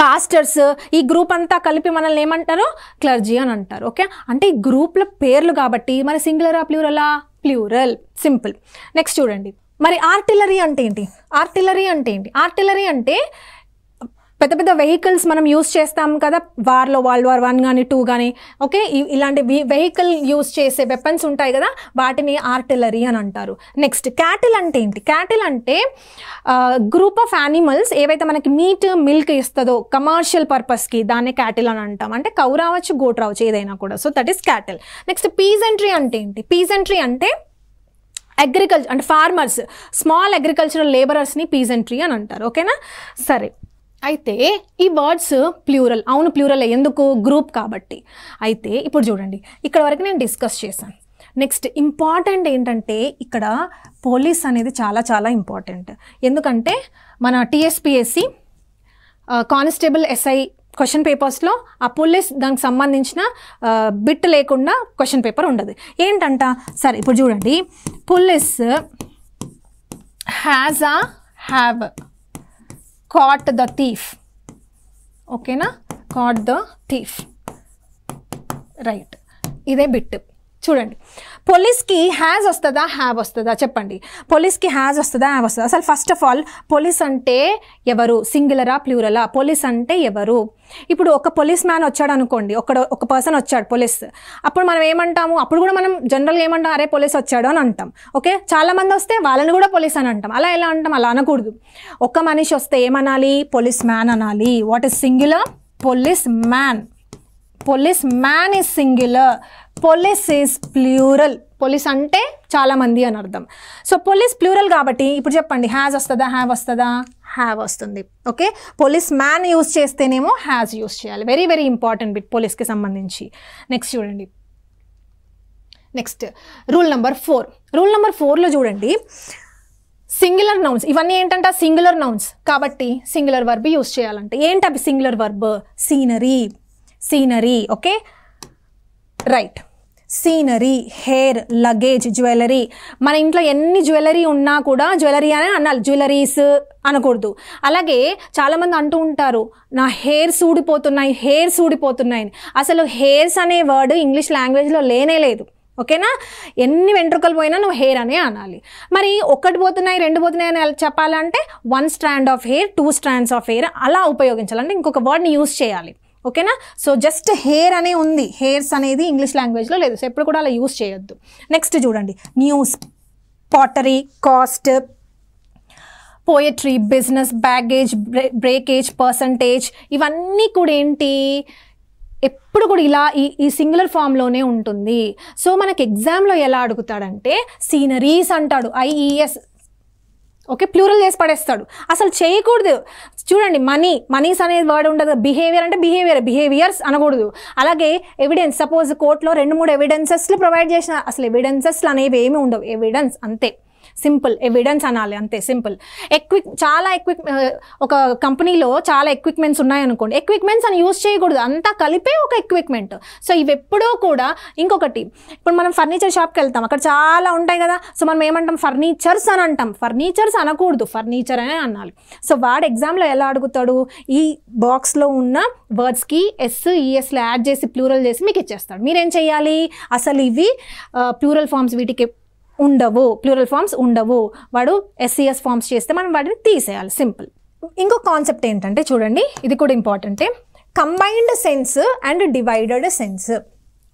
[SPEAKER 1] పాస్టర్స్ ఈ గ్రూప్ అంతా కలిపి మనల్ని ఏమంటారు క్లర్జీ అని అంటారు ఓకే అంటే ఈ గ్రూప్ల పేర్లు కాబట్టి మరి సింగులరా ప్లూరలా ప్లూరల్ సింపుల్ నెక్స్ట్ చూడండి మరి ఆర్టిలరీ అంటే ఏంటి ఆర్టిలరీ అంటే ఏంటి ఆర్టిలరీ అంటే పెద్ద పెద్ద వెహికల్స్ మనం యూస్ చేస్తాం కదా వార్లో వరల్డ్ వార్ వన్ కానీ టూ కానీ ఓకే ఇలాంటి వెహికల్ యూస్ చేసే వెపన్స్ ఉంటాయి కదా వాటిని ఆర్టిలరీ అని అంటారు నెక్స్ట్ క్యాటిల్ అంటే ఏంటి క్యాటిల్ అంటే గ్రూప్ ఆఫ్ యానిమల్స్ ఏవైతే మనకి మీట్ మిల్క్ ఇస్తుందో కమర్షియల్ పర్పస్కి దాన్ని క్యాటిల్ అని అంటాం అంటే కౌ రావచ్చు గోట్ రావచ్చు ఏదైనా కూడా so that is cattle next peasantry అంటే ఏంటి పీజెంట్రీ అంటే అగ్రికల్చర్ అంటే ఫార్మర్స్ స్మాల్ అగ్రికల్చరల్ లేబరర్స్ని పీజెంట్రీ అని అంటారు ఓకేనా సరే అయితే ఈ వర్డ్స్ ప్లూరల్ అవును ప్లూరల్ ఎందుకు గ్రూప్ కాబట్టి అయితే ఇప్పుడు చూడండి ఇక్కడ వరకు నేను డిస్కస్ చేశాను నెక్స్ట్ ఇంపార్టెంట్ ఏంటంటే ఇక్కడ పోలీస్ అనేది చాలా చాలా ఇంపార్టెంట్ ఎందుకంటే మన టీఎస్పిఎస్సి కానిస్టేబుల్ ఎస్ఐ క్వశ్చన్ పేపర్స్లో ఆ పోలీస్ దానికి సంబంధించిన బిట్ లేకుండా క్వశ్చన్ పేపర్ ఉండదు ఏంటంట సరే ఇప్పుడు చూడండి police has or have caught the thief okay na caught the thief right a bit చూడండి పోలీస్కి హ్యాజ్ వస్తుందా హ్యావ్ వస్తుందా చెప్పండి పోలీస్కి హ్యాజ్ వస్తుందా హ్యావ్ వస్తుందా అసలు ఫస్ట్ ఆఫ్ ఆల్ పోలీస్ అంటే ఎవరు సింగిలరా ప్లూరలా పోలీస్ అంటే ఎవరు ఇప్పుడు ఒక పోలీస్ మ్యాన్ వచ్చాడు అనుకోండి ఒక ఒక పర్సన్ వచ్చాడు పోలీస్ అప్పుడు మనం ఏమంటాము అప్పుడు కూడా మనం జనరల్గా ఏమంటాం అరే పోలీస్ వచ్చాడు అని అంటాం ఓకే చాలామంది వస్తే వాళ్ళని కూడా పోలీస్ అని అంటాం అలా ఎలా అంటాం అలా అనకూడదు ఒక మనిషి వస్తే ఏమనాలి పోలీస్ మ్యాన్ అనాలి what is singular police man police man is singular police is plural police అంటే చాలామంది అని అర్థం సో పొలిస్ ప్లూరల్ కాబట్టి ఇప్పుడు చెప్పండి హ్యాజ్ వస్తుందా హ్యావ్ వస్తుందా హ్యావ్ వస్తుంది ఓకే పోలీస్ మ్యాన్ యూస్ చేస్తేనేమో హ్యాజ్ యూస్ చేయాలి వెరీ వెరీ ఇంపార్టెంట్ బిట్ పోలీస్కి సంబంధించి నెక్స్ట్ చూడండి next rule number four rule number ఫోర్లో చూడండి సింగులర్ నౌన్స్ ఇవన్నీ ఏంటంటే సింగులర్ నౌన్స్ కాబట్టి సింగులర్ వర్బ్ యూస్ చేయాలంటే ఏంటి అవి singular verb scenery scenery okay right scenery hair luggage jewellery మన ఇంట్లో ఎన్ని జ్యువెలరీ ఉన్నా కూడా జ్యువెలరీ అనే అనాలి జ్యువెలరీస్ అనకూడదు అలాగే చాలామంది అంటూ ఉంటారు నా హెయిర్స్ ఊడిపోతున్నాయి హెయిర్స్ ఊడిపోతున్నాయి అసలు హెయిర్స్ అనే వర్డ్ ఇంగ్లీష్ లాంగ్వేజ్లో లేనే లేదు ఓకేనా ఎన్ని వెంట్రుకలు పోయినా నువ్వు హెయిర్ అనే అనాలి మరి ఒకటి పోతున్నాయి రెండు పోతున్నాయి అని చెప్పాలంటే one strand of hair two strands of hair అలా ఉపయోగించాలంటే ఇంకొక వర్డ్ని యూస్ చేయాలి ఓకేనా సో జస్ట్ హెయిర్ అనే ఉంది హెయిర్స్ అనేది ఇంగ్లీష్ లాంగ్వేజ్లో లేదు సో ఎప్పుడు కూడా అలా యూస్ చేయొద్దు నెక్స్ట్ చూడండి news pottery cost poetry business baggage బ్రే బ్రేకేజ్ పర్సంటేజ్ ఇవన్నీ కూడా ఏంటి ఎప్పుడు కూడా ఇలా ఈ ఈ సింగులర్ ఫామ్లోనే ఉంటుంది సో మనకి ఎగ్జామ్లో ఎలా అడుగుతాడంటే సీనరీస్ అంటాడు ఐఈఎస్ ఓకే ప్లూరల్ చేసి పడేస్తాడు అసలు చేయకూడదు చూడండి మనీ మనీస్ అనేది వర్డ్ ఉండదు బిహేవియర్ అంటే బిహేవియర్ బిహేవియర్స్ అనకూడదు అలాగే ఎవిడెన్స్ సపోజ్ కోర్టులో రెండు మూడు ఎవిడెన్సెస్లు ప్రొవైడ్ చేసిన అసలు ఎవిడెన్సెస్లు అనేవి ఏమి ఉండవు ఎవిడెన్స్ అంతే సింపుల్ ఎవిడెన్స్ అనాలి అంతే సింపుల్ ఎక్విప్ చాలా ఎక్విప్ ఒక కంపెనీలో చాలా ఎక్విప్మెంట్స్ ఉన్నాయనుకోండి ఎక్విప్మెంట్స్ అని యూజ్ చేయకూడదు అంతా కలిపే ఒక ఎక్విప్మెంట్ సో ఇవి ఎప్పుడూ కూడా ఇంకొకటి ఇప్పుడు మనం ఫర్నిచర్ షాప్కి వెళ్తాం అక్కడ చాలా ఉంటాయి కదా సో మనం ఏమంటాం ఫర్నిచర్స్ అని అంటాం ఫర్నిచర్స్ అనకూడదు ఫర్నిచర్ అనే అనాలి సో వాడు ఎగ్జామ్లో ఎలా అడుగుతాడు ఈ బాక్స్లో ఉన్న వర్డ్స్కి ఎస్ ఈఎస్లో యాడ్ చేసి ప్లూరల్ చేసి మీకు ఇచ్చేస్తాడు మీరేం చేయాలి అసలు ఇవి ప్లూరల్ ఫామ్స్ వీటికి ఉండవు ప్లూరల్ ఫామ్స్ ఉండవు వాడు ఎస్సీఎస్ ఫామ్స్ e చేస్తే మనం వాటిని తీసేయాలి సింపుల్ ఇంకో కాన్సెప్ట్ ఏంటంటే చూడండి ఇది కూడా ఇంపార్టెంటే combined sense and divided sense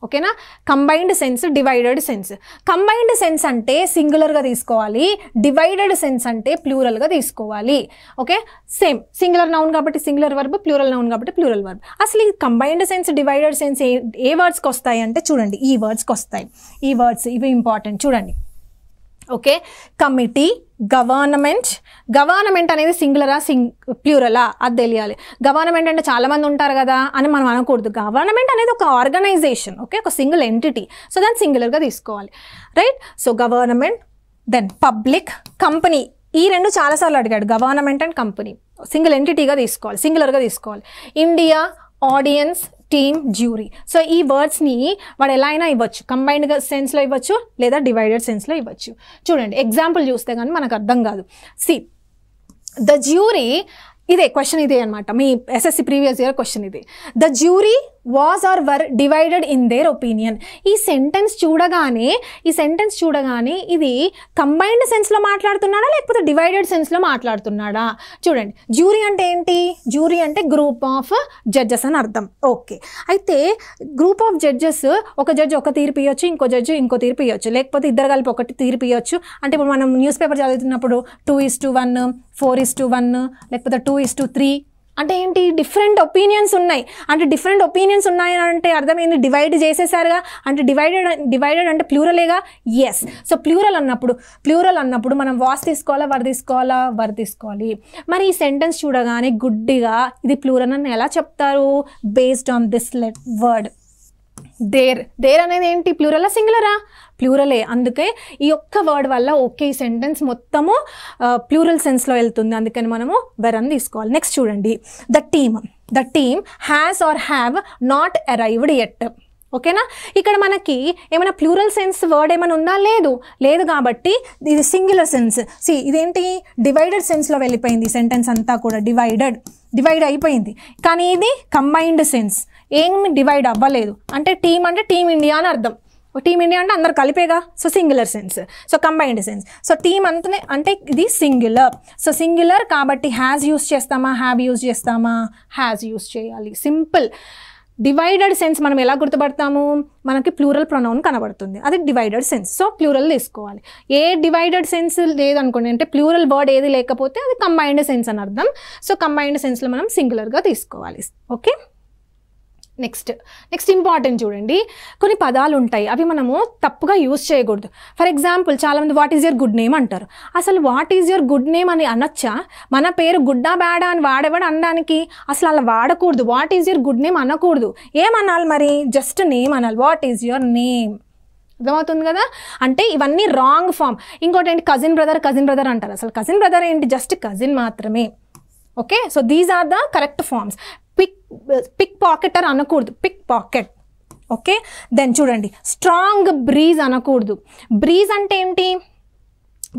[SPEAKER 1] ఓకేనా combined sense divided sense combined sense అంటే సింగులర్గా తీసుకోవాలి డివైడెడ్ సెన్స్ అంటే ప్లూరల్గా తీసుకోవాలి ఓకే సేమ్ సింగులర్ నౌన్ కాబట్టి సింగులర్ వర్బ్ ప్లూరల్ నౌన్ కాబట్టి ప్లూరల్ వర్బ్ అసలు ఈ కంబైన్డ్ సెన్స్ డివైడెడ్ సెన్స్ ఏ ఏ వర్డ్స్కి వస్తాయి అంటే చూడండి ఈ వర్డ్స్కి వస్తాయి ఈ వర్డ్స్ ఇవి ఇంపార్టెంట్ చూడండి ఓకే కమిటీ గవర్నమెంట్ గవర్నమెంట్ అనేది సింగులరా సింగ్ ప్యూరలా అది తెలియాలి గవర్నమెంట్ అంటే చాలామంది ఉంటారు కదా అని మనం అనకూడదు గవర్నమెంట్ అనేది ఒక ఆర్గనైజేషన్ ఓకే ఒక సింగిల్ ఎంటిటీ సో దాన్ని సింగులర్గా తీసుకోవాలి right so government then public company ఈ రెండు చాలాసార్లు అడిగాడు గవర్నమెంట్ అండ్ కంపెనీ సింగిల్ ఎంటిటీగా తీసుకోవాలి సింగులర్గా తీసుకోవాలి India audience team jury so ఈ వర్డ్స్ని వాడు ఎలా అయినా ఇవ్వచ్చు కంబైన్డ్గా సెన్స్లో ఇవ్వచ్చు లేదా డివైడెడ్ సెన్స్లో ఇవ్వచ్చు చూడండి ఎగ్జాంపుల్ చూస్తే కానీ మనకు అర్థం కాదు సి ద జ్యూరీ ఇదే క్వశ్చన్ ఇదే అనమాట మీ ఎస్ఎస్సి ప్రీవియస్ ఇయర్ క్వశ్చన్ ఇది the jury was or were divided in their opinion ఈ సెంటెన్స్ చూడగానే ఈ సెంటెన్స్ చూడగానే ఇది కంబైన్డ్ సెన్స్లో మాట్లాడుతున్నాడా లేకపోతే డివైడెడ్ సెన్స్లో మాట్లాడుతున్నాడా చూడండి జ్యూరీ అంటే ఏంటి జ్యూరీ అంటే గ్రూప్ ఆఫ్ జడ్జెస్ అని అర్థం ఓకే అయితే గ్రూప్ ఆఫ్ జడ్జెస్ ఒక జడ్జ్ ఒక తీర్పు ఇవ్వచ్చు ఇంకో జడ్జ్ ఇంకో తీర్పు ఇవ్వచ్చు లేకపోతే ఇద్దరు కలిపి ఒకటి తీర్పు ఇవ్వచ్చు అంటే ఇప్పుడు మనం న్యూస్ పేపర్ చదువుతున్నప్పుడు two is to one four is to one లేకపోతే టూ ఇస్ టు త్రీ అంటే ఏంటి డిఫరెంట్ ఒపీనియన్స్ ఉన్నాయి అంటే డిఫరెంట్ ఒపీనియన్స్ ఉన్నాయి అంటే అర్థమైంది డివైడ్ చేసేసారుగా అంటే డివైడెడ్ డివైడెడ్ అంటే ప్లూరలేగా ఎస్ సో ప్లూరల్ అన్నప్పుడు ప్లూరల్ అన్నప్పుడు మనం వాస్ తీసుకోవాలా వర్ తీసుకోవాలా వర్ తీసుకోవాలి మరి ఈ సెంటెన్స్ చూడగానే గుడ్డిగా ఇది ప్లూరల్ అని ఎలా చెప్తారు based on this let word their their అనేది ఏంటి ప్లూరలా సింగులరా ప్లూరలే అందుకే ఈ ఒక్క వర్డ్ వల్ల ఒకే సెంటెన్స్ మొత్తము ప్లూరల్ సెన్స్లో వెళ్తుంది అందుకని మనము వెరన్ తీసుకోవాలి నెక్స్ట్ చూడండి the team the team has or have not arrived at ఓకేనా ఇక్కడ మనకి ఏమైనా ప్లూరల్ సెన్స్ వర్డ్ ఏమైనా ఉందా లేదు లేదు కాబట్టి ఇది సింగులర్ సెన్స్ సి ఇదేంటి డివైడెడ్ సెన్స్లో వెళ్ళిపోయింది సెంటెన్స్ అంతా కూడా డివైడెడ్ డివైడ్ అయిపోయింది కానీ ఇది కంబైన్డ్ సెన్స్ ఏమి డివైడ్ అవ్వలేదు అంటే టీం అంటే టీం ఇండియా అని అర్థం టీమ్ ఇండియా అంటే అందరు కలిపేగా so singular sense so combined sense so team అంతనే అంటే ఇది సింగులర్ సో సింగులర్ కాబట్టి హ్యాజ్ యూస్ చేస్తామా హ్యావ్ యూస్ చేస్తామా హ్యాజ్ యూస్ చేయాలి సింపుల్ డివైడెడ్ సెన్స్ మనం ఎలా గుర్తుపడతాము మనకి ప్లూరల్ ప్రొనౌన్ కనబడుతుంది అది డివైడెడ్ సెన్స్ సో ప్లూరల్ తీసుకోవాలి ఏ డివైడెడ్ సెన్స్ లేదనుకోండి అంటే ప్లూరల్ వర్డ్ ఏది లేకపోతే అది కంబైన్డ్ సెన్స్ అని అర్థం సో కంబైన్డ్ సెన్స్లో మనం సింగులర్గా తీసుకోవాలి ఓకే నెక్స్ట్ నెక్స్ట్ ఇంపార్టెంట్ చూడండి కొన్ని పదాలు ఉంటాయి అవి మనము తప్పుగా యూజ్ చేయకూడదు ఫర్ ఎగ్జాంపుల్ చాలామంది what is your good name అంటారు అసలు what is your good name అని అనొచ్చా మన పేరు గుడ్డా బ్యాడా అని వాడేవాడు అనడానికి అసలు అలా వాడకూడదు what is your good name అనకూడదు ఏమనాలి మరి జస్ట్ నేమ్ అనాలి వాట్ ఈజ్ యువర్ నేమ్ అర్థమవుతుంది కదా అంటే ఇవన్నీ రాంగ్ ఫామ్ ఇంకోటి ఏంటి కజిన్ బ్రదర్ కజిన్ బ్రదర్ అంటారు అసలు కజిన్ బ్రదర్ ఏంటి జస్ట్ కజిన్ మాత్రమే okay so these are the correct forms pick pickpocketer అనకూడదు పిక్ పాకెట్ ఓకే దెన్ చూడండి స్ట్రాంగ్ బ్రీజ్ అనకూడదు బ్రీజ్ అంటే ఏంటి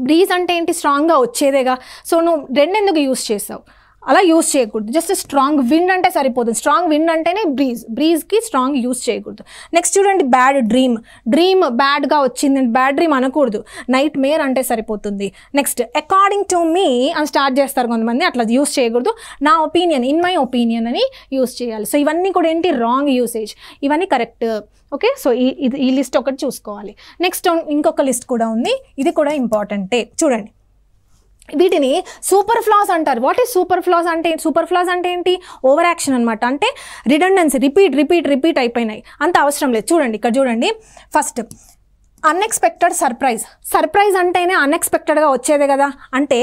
[SPEAKER 1] బ్రీజ్ అంటే ఏంటి స్ట్రాంగ్గా వచ్చేదేగా సో నువ్వు రెండెందుకు యూస్ చేసావు అలా యూస్ చేయకూడదు జస్ట్ స్ట్రాంగ్ విండ్ అంటే సరిపోతుంది స్ట్రాంగ్ విండ్ అంటేనే బ్రీజ్ బ్రీజ్కి స్ట్రాంగ్ యూస్ చేయకూడదు నెక్స్ట్ చూడండి బ్యాడ్ డ్రీమ్ డ్రీమ్ బ్యాడ్గా వచ్చింది బ్యాడ్ డ్రీమ్ అనకూడదు నైట్ మేర్ అంటే సరిపోతుంది నెక్స్ట్ అకార్డింగ్ టు మీ అని స్టార్ట్ చేస్తారు కొంతమంది అట్లా యూస్ చేయకూడదు నా ఒపీనియన్ ఇన్ మై ఒపీనియన్ అని యూస్ చేయాలి సో ఇవన్నీ కూడా ఏంటి రాంగ్ యూసేజ్ ఇవన్నీ కరెక్ట్ ఓకే సో ఈ ఈ లిస్ట్ ఒకటి చూసుకోవాలి నెక్స్ట్ ఇంకొక లిస్ట్ కూడా ఉంది ఇది కూడా ఇంపార్టెంటే చూడండి వీటిని సూపర్ ఫ్లాస్ అంటారు వాట్ ఈస్ సూపర్ ఫ్లాస్ అంటే సూపర్ ఫ్లాస్ అంటే ఏంటి ఓవర్ యాక్షన్ అనమాట అంటే రిడెండెన్సీ రిపీట్ రిపీట్ రిపీట్ అయిపోయినాయి అంత అవసరం లేదు చూడండి ఇక్కడ చూడండి ఫస్ట్ అన్ఎక్స్పెక్టెడ్ సర్ప్రైజ్ సర్ప్రైజ్ అంటేనే అన్ఎక్స్పెక్టెడ్గా వచ్చేదే కదా అంటే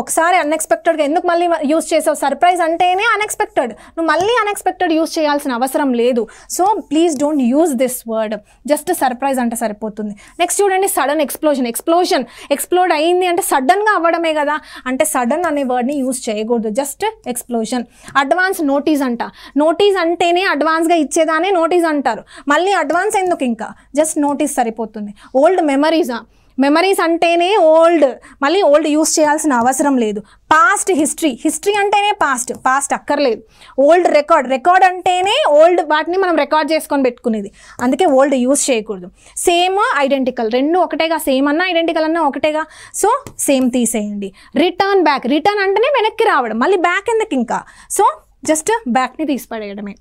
[SPEAKER 1] ఒకసారి అన్ఎక్స్పెక్టెడ్గా ఎందుకు మళ్ళీ యూస్ చేసావు సర్ప్రైజ్ అంటేనే అన్ఎక్స్పెక్టెడ్ నువ్వు మళ్ళీ అన్ఎక్స్పెక్టెడ్ యూస్ చేయాల్సిన అవసరం లేదు so please don't use this word just surprise అంటే సరిపోతుంది నెక్స్ట్ చూడండి సడన్ ఎక్స్ప్లోజన్ ఎక్స్ప్లోజన్ ఎక్స్ప్లోడ్ అయింది అంటే సడన్గా అవ్వడమే కదా అంటే సడన్ అనే వర్డ్ని యూస్ చేయకూడదు జస్ట్ ఎక్స్ప్లోజన్ అడ్వాన్స్ నోటీస్ అంట నోటీస్ అంటేనే అడ్వాన్స్గా ఇచ్చేదానే నోటీస్ అంటారు మళ్ళీ అడ్వాన్స్ ఎందుకు ఇంకా జస్ట్ నోటీస్ సరిపోతుంది ఉంటుంది ఓల్డ్ మెమరీసా మెమరీస్ అంటేనే ఓల్డ్ మళ్ళీ ఓల్డ్ యూస్ చేయాల్సిన అవసరం లేదు పాస్ట్ హిస్టరీ హిస్టరీ అంటేనే పాస్ట్ పాస్ట్ అక్కర్లేదు ఓల్డ్ రికార్డ్ రికార్డ్ అంటేనే ఓల్డ్ వాటిని మనం రికార్డ్ చేసుకొని పెట్టుకునేది అందుకే ఓల్డ్ యూస్ చేయకూడదు సేమ్ ఐడెంటికల్ రెండు ఒకటేగా సేమ్ అన్నా ఐడెంటికల్ అన్నా ఒకటేగా సో సేమ్ తీసేయండి రిటర్న్ బ్యాక్ రిటర్న్ అంటేనే వెనక్కి రావడం మళ్ళీ బ్యాక్ ఎందుకు ఇంకా సో జస్ట్ బ్యాక్ని తీసి పడేయడమే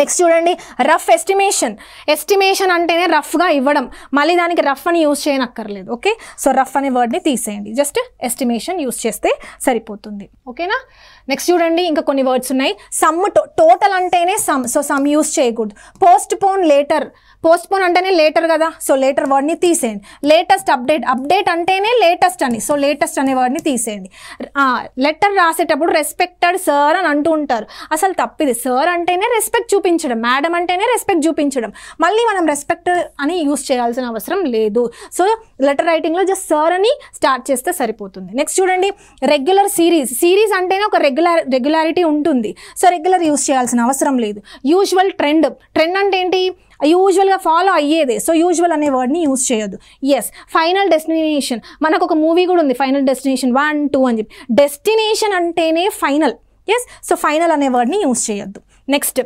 [SPEAKER 1] నెక్స్ట్ చూడండి రఫ్ ఎస్టిమేషన్ ఎస్టిమేషన్ అంటేనే రఫ్గా ఇవ్వడం మళ్ళీ దానికి రఫ్ అని యూజ్ చేయనక్కర్లేదు ఓకే సో రఫ్ అనే వర్డ్ని తీసేయండి జస్ట్ ఎస్టిమేషన్ యూజ్ చేస్తే సరిపోతుంది ఓకేనా నెక్స్ట్ చూడండి ఇంకా కొన్ని వర్డ్స్ ఉన్నాయి సమ్ టోటల్ అంటేనే సమ్ సో సమ్ యూజ్ చేయకూడదు postpone later postpone అంటేనే లేటర్ కదా సో లేటర్ వర్డ్ని తీసేయండి లేటెస్ట్ అప్డేట్ అప్డేట్ అంటేనే లేటెస్ట్ అని సో లేటెస్ట్ అనే వర్డ్ని తీసేయండి లెటర్ రాసేటప్పుడు రెస్పెక్టెడ్ సార్ అని అంటూ ఉంటారు అసలు తప్పిది సార్ అంటేనే రెస్పెక్ట్ చూపి చూపించడం మేడం అంటేనే రెస్పెక్ట్ చూపించడం మళ్ళీ మనం రెస్పెక్ట్ అని యూస్ చేయాల్సిన అవసరం లేదు సో లెటర్ రైటింగ్లో జస్ట్ సార్ అని స్టార్ట్ చేస్తే సరిపోతుంది నెక్స్ట్ చూడండి రెగ్యులర్ సిరీస్ సిరీస్ అంటేనే ఒక రెగ్యులర్ రెగ్యులారిటీ ఉంటుంది సో రెగ్యులర్ యూస్ చేయాల్సిన అవసరం లేదు యూజువల్ ట్రెండ్ ట్రెండ్ అంటే ఏంటి యూజువల్గా ఫాలో అయ్యేదే సో యూజువల్ అనే వర్డ్ని యూజ్ చేయొద్దు ఎస్ ఫైనల్ డెస్టినేషన్ మనకు ఒక మూవీ కూడా ఉంది ఫైనల్ డెస్టినేషన్ వన్ టూ అని చెప్పి డెస్టినేషన్ అంటేనే ఫైనల్ ఎస్ సో ఫైనల్ అనే వర్డ్ని యూజ్ చేయొద్దు నెక్స్ట్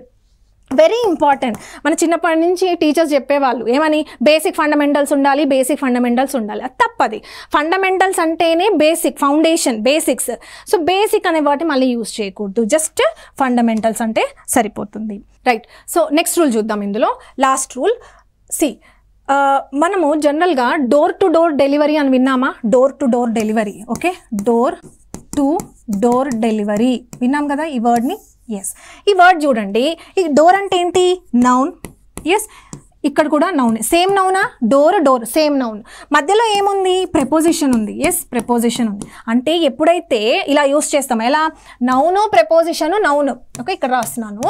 [SPEAKER 1] వెరీ ఇంపార్టెంట్ మన చిన్నప్పటి నుంచి టీచర్స్ చెప్పేవాళ్ళు ఏమని బేసిక్ ఫండమెంటల్స్ ఉండాలి బేసిక్ ఫండమెంటల్స్ ఉండాలి అది తప్పది ఫండమెంటల్స్ అంటేనే basic foundation basics so basic అనే వాటి మళ్ళీ యూజ్ చేయకూడదు జస్ట్ ఫండమెంటల్స్ అంటే సరిపోతుంది రైట్ సో నెక్స్ట్ రూల్ చూద్దాం ఇందులో లాస్ట్ రూల్ సి మనము జనరల్గా డోర్ టు డోర్ డెలివరీ అని విన్నామా door to door delivery okay door to door delivery విన్నాం కదా ఈ వర్డ్ని ఎస్ ఈ వర్డ్ చూడండి ఈ డోర్ అంటే ఏంటి నౌన్ ఎస్ ఇక్కడ కూడా నౌన్ సేమ్ నౌనా డోర్ డోర్ సేమ్ నౌన్ మధ్యలో ఏముంది ప్రపోజిషన్ ఉంది ఎస్ ప్రపోజిషన్ ఉంది అంటే ఎప్పుడైతే ఇలా యూస్ చేస్తాం ఎలా నౌను ప్రపోజిషను నౌను ఓకే ఇక్కడ రాస్తున్నాను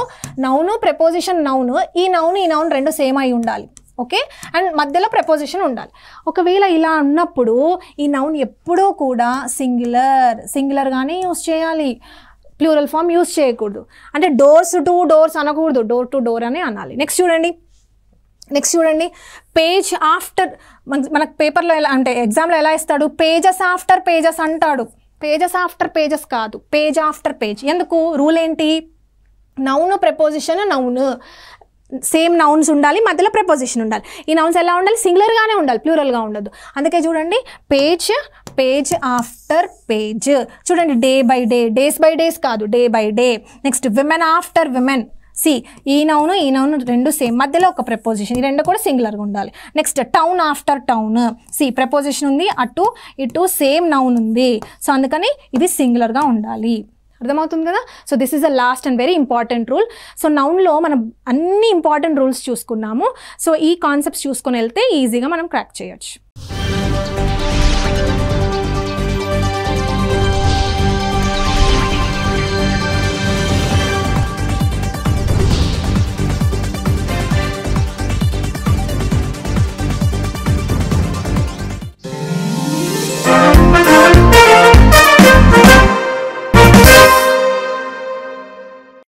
[SPEAKER 1] నౌను ప్రపోజిషన్ నౌను ఈ నౌను ఈ నౌన్ రెండు సేమ్ అయి ఉండాలి ఓకే అండ్ మధ్యలో ప్రపోజిషన్ ఉండాలి ఒకవేళ ఇలా ఉన్నప్పుడు ఈ నౌన్ ఎప్పుడూ కూడా సింగులర్ సింగులర్గానే యూస్ చేయాలి ప్లూరల్ ఫామ్ యూస్ చేయకూడదు అంటే డోర్స్ టు డోర్స్ అనకూడదు డోర్ టు డోర్ అని అనాలి నెక్స్ట్ చూడండి నెక్స్ట్ చూడండి పేజ్ ఆఫ్టర్ మనకు పేపర్లో ఎలా అంటే ఎగ్జామ్లో ఎలా ఇస్తాడు పేజెస్ ఆఫ్టర్ పేజెస్ అంటాడు పేజెస్ ఆఫ్టర్ పేజెస్ కాదు పేజ్ ఆఫ్టర్ పేజ్ ఎందుకు రూల్ ఏంటి noun preposition noun same nouns ఉండాలి మధ్యలో ప్రపోజిషన్ ఉండాలి ఈ నౌన్స్ ఎలా ఉండాలి సింగులర్గానే ఉండాలి ప్లూరల్గా ఉండదు అందుకే చూడండి పేజ్ పేజ్ ఆఫ్టర్ పేజ్ చూడండి day by day days by days కాదు day by day next women after women see ఈ నౌను ఈ నౌను రెండు సేమ్ మధ్యలో ఒక ప్రపోజిషన్ ఈ రెండు కూడా సింగులర్గా ఉండాలి next town after town see preposition ఉంది అటు ఇటు సేమ్ నౌన్ ఉంది సో అందుకని ఇది సింగులర్గా ఉండాలి అర్థమవుతుంది కదా so this is a last and very important rule so నౌన్లో మనం అన్ని ఇంపార్టెంట్ రూల్స్ చూసుకున్నాము సో ఈ కాన్సెప్ట్స్ చూసుకొని వెళ్తే ఈజీగా మనం క్రాక్ చేయొచ్చు